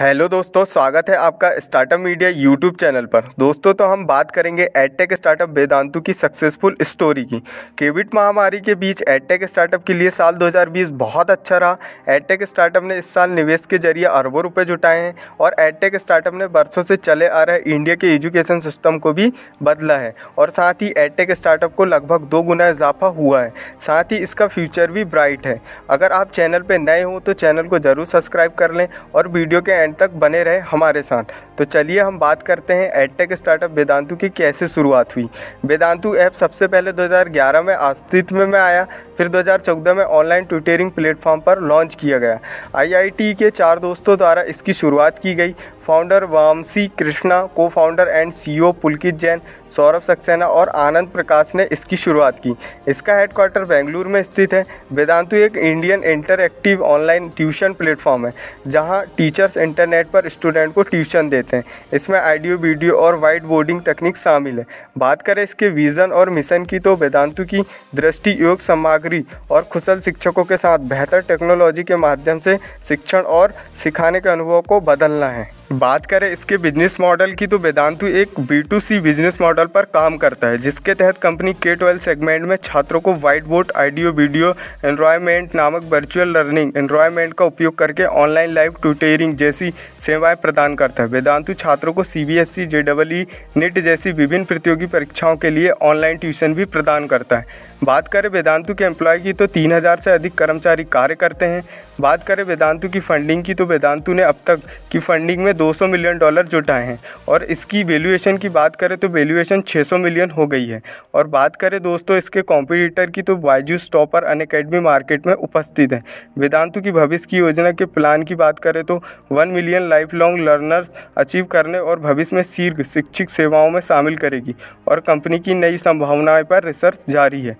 hello दोस्तों स्वागत है आपका स्टार्टअप मीडिया यूट्यूब चैनल पर दोस्तों तो हम बात करेंगे एडटेक स्टार्टअप वेदांतु की सक्सेसफुल स्टोरी की कोविड महामारी के बीच एडटेक स्टार्टअप के लिए साल 2020 बहुत अच्छा रहा एडटेक स्टार्टअप ने इस साल निवेश के जरिए अरबों रुपए जुटाए हैं और एडटेक स्टार्टअप ने बरसों से चले आ रहे इंडिया के एजुकेशन सिस्टम को भी बदला है और साथ ही एडटेक स्टार्टअप को लगभग दो गुना इजाफा हुआ है साथ ही इसका फ्यूचर भी ब्राइट है अगर आप चैनल पर नए हों तो चैनल को ज़रूर सब्सक्राइब कर लें और वीडियो के एंड तक बने रहे हमारे साथ तो चलिए हम बात करते हैं एडटेक स्टार्टअप वेदांतु की कैसे शुरुआत हुई वेदांतु ऐप सबसे पहले 2011 में अस्तित्व में आया फिर 2014 में ऑनलाइन ट्यूटरिंग प्लेटफॉर्म पर लॉन्च किया गया आईआईटी के चार दोस्तों द्वारा इसकी शुरुआत की गई founder Vamsi Krishna co founder and C Pulkit Jain Saurabh Saxena और आनंद प्रकाश ने इसकी शुरुआत की इसका हेडक्वार्टर बेंगलुरु में स्थित है वेदांतु एक Indian interactive online tuition platform है जहां टीचर्स इंटरनेट पर स्टूडेंट को ट्यूशन देते हैं इसमें आइडियो वीडियो और वाइट बोर्डिंग तकनीक शामिल है बात करें इसके विज़न और मिशन की तो वेदांतु की दृष्टि योग सामग्री और कुशल शिक्षकों के साथ बेहतर टेक्नोलॉजी के माध्यम से शिक्षण और सिखाने के अनुभव को बदलना है बात करें इसके बिजनेस मॉडल की तो वेदांतु एक B to C business model पर काम करता है जिसके तहत कंपनी के ट्वेल्व सेगमेंट में छात्रों को white board audio video environment नामक वर्चुअल लर्निंग एनवायरमेंट का उपयोग करके ऑनलाइन लाइव ट्यूटरिंग जैसी सेवाएं प्रदान करता है वेदांतु छात्रों को C B S E J double E NET जैसी विभिन्न प्रतियोगी परीक्षाओं के लिए ऑनलाइन ट्यूशन भी प्रदान करता है बात करें वेदांतु के एम्प्लॉय की तो तीन हज़ार से अधिक कर्मचारी कार्य करते हैं बात करें वेदांतु की फंडिंग की तो वेदांतु ने अब तक की फंडिंग में 200 मिलियन डॉलर जुटाए हैं और इसकी वैल्यूएशन की बात करें तो वैल्यूएशन 600 मिलियन हो गई है और बात करें दोस्तों इसके कॉम्पिटिटर की तो बायजूस टॉपर अकेडमी मार्केट में उपस्थित हैं वेदांतु की भविष्य की योजना के प्लान की बात करें तो one million life long learners achieve करने और भविष्य में शीर्घ शिक्षिक सेवाओं में शामिल करेगी और कंपनी की नई संभावनाएँ पर रिसर्च जारी है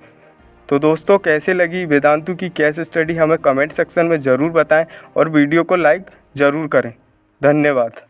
तो दोस्तों कैसे लगी वेदांतु की कैसे स्टडी हमें कमेंट सेक्शन में ज़रूर बताएं और वीडियो को लाइक ज़रूर करें धन्यवाद